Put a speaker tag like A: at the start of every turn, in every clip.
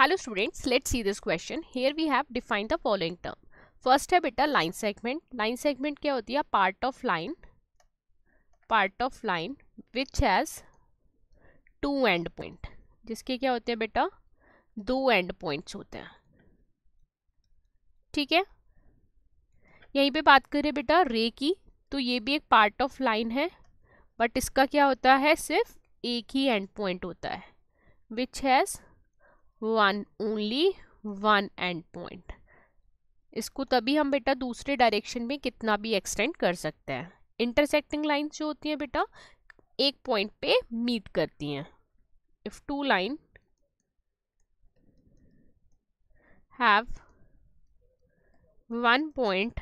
A: hello students let see this question here we have define the following term first है बेटा line segment line segment क्या होती है part of line part of line which has two end point जिसके क्या होते हैं बेटा दो एंड पॉइंट्स होते हैं ठीक है यहीं पे बात करें बेटा रे की तो ये भी एक पार्ट ऑफ लाइन है बट इसका क्या होता है सिर्फ एक ही एंड पॉइंट होता है which has one only one end point इसको तभी हम बेटा दूसरे डायरेक्शन में कितना भी एक्सटेंड कर सकते हैं इंटरसेक्टिंग लाइन्स जो होती हैं बेटा एक पॉइंट पे मीट करती हैं if two line have one point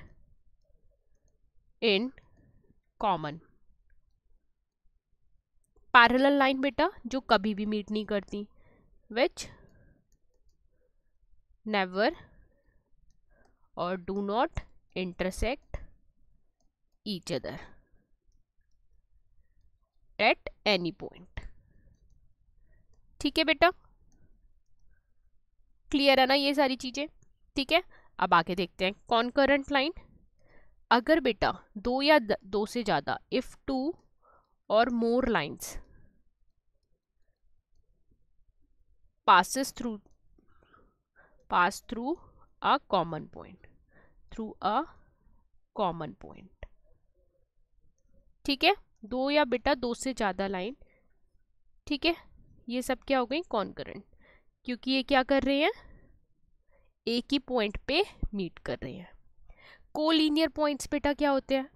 A: in common parallel line बेटा जो कभी भी मीट नहीं करती which never or do not intersect each other at any point ठीक है बेटा क्लियर है ना ये सारी चीज़ें ठीक है अब आगे देखते हैं कौन करंट लाइन अगर बेटा दो या दो से ज़्यादा if two or more lines passes through pass through a common point through a common point ठीक है दो या बेटा दो से ज़्यादा लाइन ठीक है ये सब क्या हो गई कॉन्करेंट क्योंकि ये क्या कर रहे हैं एक ही पॉइंट पे मीट कर रहे हैं कोलिनियर पॉइंट्स बेटा क्या होते हैं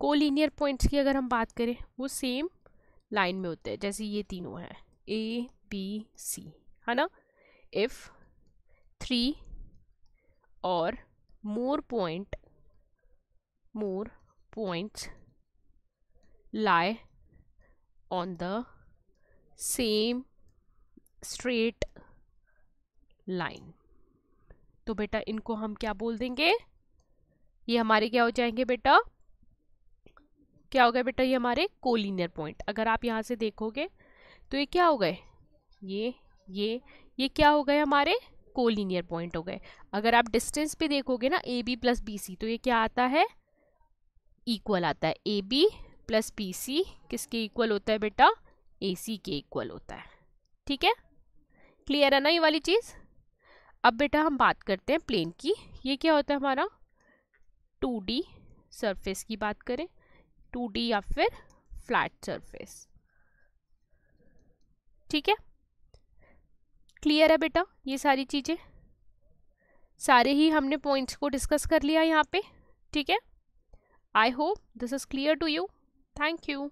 A: कोलिनियर पॉइंट्स की अगर हम बात करें वो सेम लाइन में होते हैं जैसे ये तीनों हैं ए बी सी है ना if three or more point more points lie on the same straight line तो बेटा इनको हम क्या बोल देंगे ये हमारे क्या हो जाएंगे बेटा क्या हो गया बेटा ये हमारे कोलिनियर पॉइंट अगर आप यहाँ से देखोगे तो ये क्या हो गए ये ये ये क्या हो गए हमारे कोलिनियर पॉइंट हो गए अगर आप डिस्टेंस पे देखोगे ना A B plus B C तो ये क्या आता है इक्वल आता है A B plus B C किसके इक्वल होता है बेटा ए सी के इक्वल होता है ठीक है क्लियर है ना ये वाली चीज़ अब बेटा हम बात करते हैं प्लेन की ये क्या होता है हमारा टू डी सरफेस की बात करें टू डी या फिर फ्लैट सरफेस ठीक है क्लियर है बेटा ये सारी चीज़ें सारे ही हमने पॉइंट्स को डिस्कस कर लिया यहाँ पे ठीक है I hope this is clear to you thank you